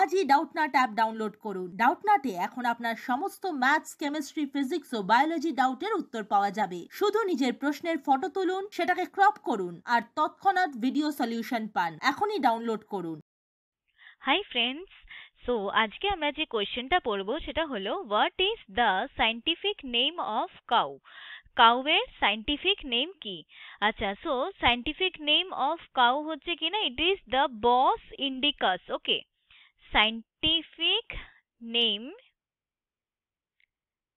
আজই Doubtnut app download করুন ডাউটনাটে এখন আপনার সমস্ত ম্যাথস কেমিস্ট্রি ফিজিক্স ও বায়োলজি ডাউটের উত্তর পাওয়া যাবে শুধু নিজের প্রশ্নের ফটো তুলুন সেটাকে ক্রপ করুন আর তৎক্ষণাৎ ভিডিও সলিউশন পান এখনই ডাউনলোড করুন হাই ফ্রেন্ডস সো আজকে আমরা যে কোয়েশ্চেনটা পড়ব সেটা হলো what is the scientific name of cow কাউয়ের সাইন্টিফিক নেম কি আচ্ছা so scientific name of cow হচ্ছে কি না it is the Bos indicus okay scientific name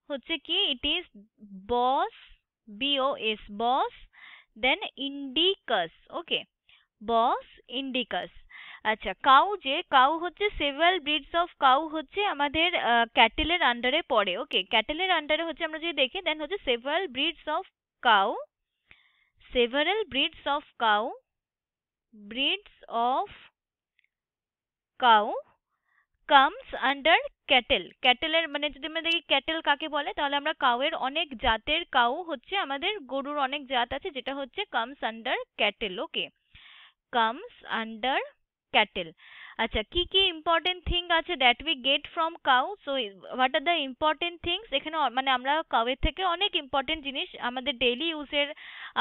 হচ্ছে কি it is Bos b o s boss then indicus okay Bos indicus আচ্ছা cow যে কাউ হচ্ছে সেভারাল ব্রিডস অফ কাউ হচ্ছে আমাদের ক্যাটেলের আন্ডারে পড়ে ওকে ক্যাটেলের আন্ডারে হচ্ছে আমরা যদি দেখি দেন হচ্ছে several breeds of cow several breeds of cow breeds of cow comes under cattle ক্যাটেলের মানে যদি আমরা দেখি ক্যাটেল কাকে বলে তাহলে আমরা কাউয়ের অনেক জাতের কাউ হচ্ছে আমাদের গরুর অনেক জাত আছে যেটা হচ্ছে comes under cattle okay comes under cattle আচ্ছা কি কি ইম্পর্টেন্ট থিং আছে that we get from cow so what are the important things এখানে মানে আমরা কাউয়ের থেকে অনেক ইম্পর্টেন্ট জিনিস আমাদের ডেইলি ইউজের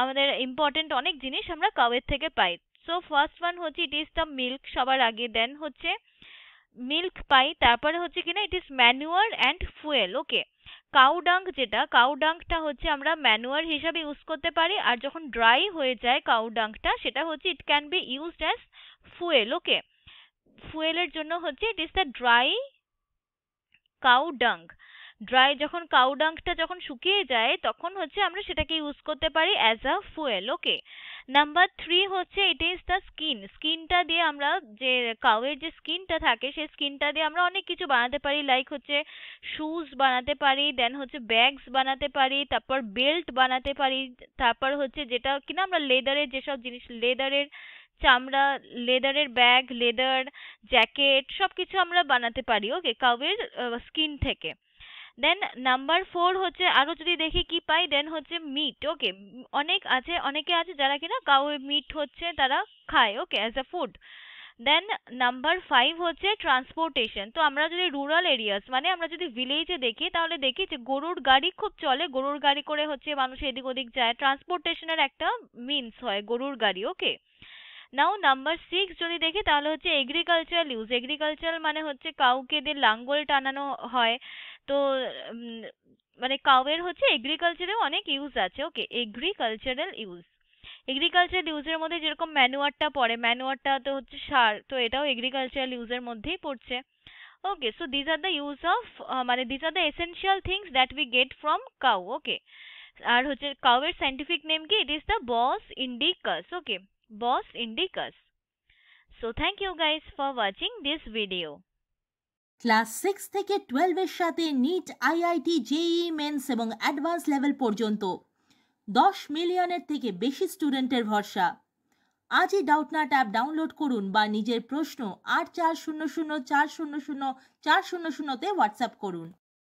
আমাদের ইম্পর্টেন্ট অনেক জিনিস আমরা কাউয়ের থেকে পাই সো ফার্স্ট ওয়ান হচ্ছে ইট ইজ দ্য মিল্ক সবার আগে দেন হচ্ছে মিল্ক পাই তারপরে হচ্ছে কিনা it is manure and fuel okay cow dung যেটা কাউ ডাংটা হচ্ছে আমরা ম্যানুয়ার হিসাবে ইউজ করতে পারি আর যখন ড্রাই হয়ে যায় কাউ ডাংটা সেটা হচ্ছে it can be used as fuel okay ফুয়েলের জন্য হচ্ছে it is the dry cow dung dry যখন কাউডাংটা যখন শুকিয়ে যায় তখন হচ্ছে আমরা সেটাকে ইউজ করতে পারি as a fuel okay number three হচ্ছে ইট ইজ দ্য স্কিন স্কিনটা দিয়ে আমরা যে কাউয়ের যে স্কিনটা থাকে সেই স্কিনটা দিয়ে আমরা অনেক কিছু বানাতে পারি লাইক হচ্ছে শুজ বানাতে পারি দেন হচ্ছে ব্যাগস বানাতে পারি তারপর বেল্ট বানাতে পারি তারপর হচ্ছে যেটা কিনা আমরা লেদারের যেসব জিনিস লেদারের চামড়া লেদারের ব্যাগ লেদার জ্যাকেট সব কিছু আমরা বানাতে পারি ওকে কাউয়ের স্কিন থেকে দেন নাম্বার ফোর হচ্ছে আরও যদি দেখি কি পাই দেন হচ্ছে মিট ওকে অনেক আছে অনেকে আছে যারা কিনা কাউ মিট হচ্ছে তারা খায় okay as a food then number five হচ্ছে ট্রান্সপোর্টেশন তো আমরা যদি রুরাল এরিয়াস মানে আমরা যদি ভিলেজে দেখি তাহলে দেখি যে গরুর গাড়ি খুব চলে গরুর গাড়ি করে হচ্ছে মানুষ এদিক ওদিক যায় ট্রান্সপোর্টেশনের একটা মিনস হয় গরুর গাড়ি ওকে নাও নাম্বার সিক্স যদি দেখি তাহলে হচ্ছে এগ্রিকালচারাল ইউজ এগ্রিকালচারাল মানে হচ্ছে কাউকে দিয়ে লাঙ্গল টানানো হয় তো উম মানে cow এর হচ্ছে agriculture এও অনেক use আছে okay agricultural use agricultural use এর মধ্যে যেরকম manure টা পরে manure টা তো হচ্ছে সার তো এটাও agricultural use এর মধ্যেই পড়ছে। Okay, so these are the use of মানে these are the essential things that we get from cow, okay? আর হচ্ছে cow এর scientific name কি? It is the Bos indicus, okay? Bos indicus. So thank you guys for watching this video. Class six থেকে টুয়েলভের সাথে NEET IIT JEE mains এবং advance level পর্যন্ত দশ মিলিয়নের থেকে বেশি স্টুডেন্টের ভরসা আজই ডাউটনাট অ্যাপ ডাউনলোড করুন বা নিজের প্রশ্ন আট চার শূন্য শূন্য চার শূন্য শূন্য চার শূন্য শূন্যতে হোয়াটসঅ্যাপ করুন